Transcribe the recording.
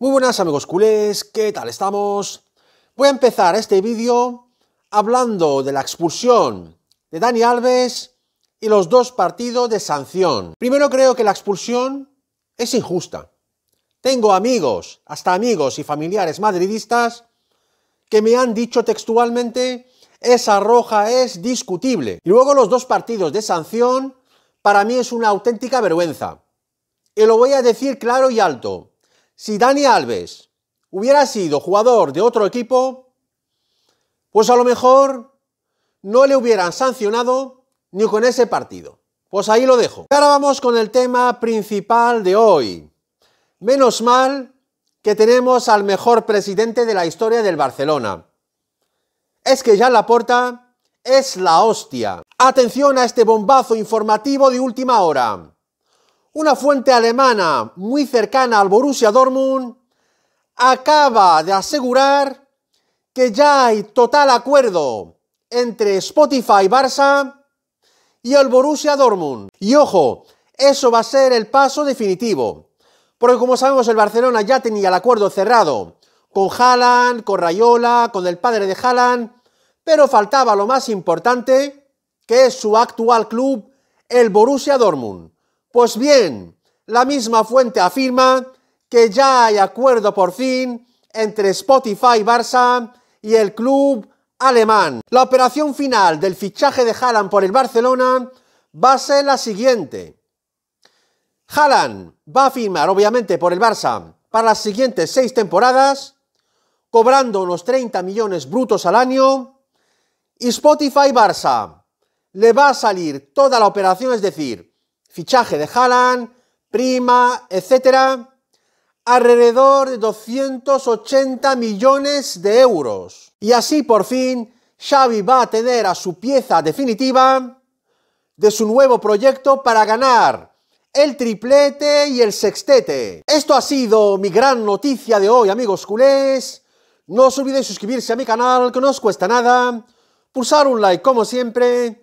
Muy buenas amigos culés, ¿qué tal estamos? Voy a empezar este vídeo hablando de la expulsión de Dani Alves y los dos partidos de sanción. Primero creo que la expulsión es injusta. Tengo amigos, hasta amigos y familiares madridistas que me han dicho textualmente esa roja es discutible. Y luego los dos partidos de sanción para mí es una auténtica vergüenza. Y lo voy a decir claro y alto si Dani Alves hubiera sido jugador de otro equipo, pues a lo mejor no le hubieran sancionado ni con ese partido. Pues ahí lo dejo. Ahora vamos con el tema principal de hoy. Menos mal que tenemos al mejor presidente de la historia del Barcelona. Es que ya la puerta es la hostia. Atención a este bombazo informativo de última hora una fuente alemana muy cercana al Borussia Dortmund, acaba de asegurar que ya hay total acuerdo entre Spotify Barça y el Borussia Dortmund. Y ojo, eso va a ser el paso definitivo. Porque como sabemos, el Barcelona ya tenía el acuerdo cerrado con Haaland, con Rayola, con el padre de Haaland, pero faltaba lo más importante, que es su actual club, el Borussia Dortmund. Pues bien, la misma fuente afirma que ya hay acuerdo por fin entre Spotify Barça y el club alemán. La operación final del fichaje de Haaland por el Barcelona va a ser la siguiente. Haaland va a firmar, obviamente, por el Barça para las siguientes seis temporadas, cobrando unos 30 millones brutos al año, y Spotify Barça le va a salir toda la operación, es decir, fichaje de Haaland, prima, etcétera, alrededor de 280 millones de euros. Y así por fin Xavi va a tener a su pieza definitiva de su nuevo proyecto para ganar el triplete y el sextete. Esto ha sido mi gran noticia de hoy, amigos culés. No os olvidéis suscribirse a mi canal, que no os cuesta nada. Pulsar un like como siempre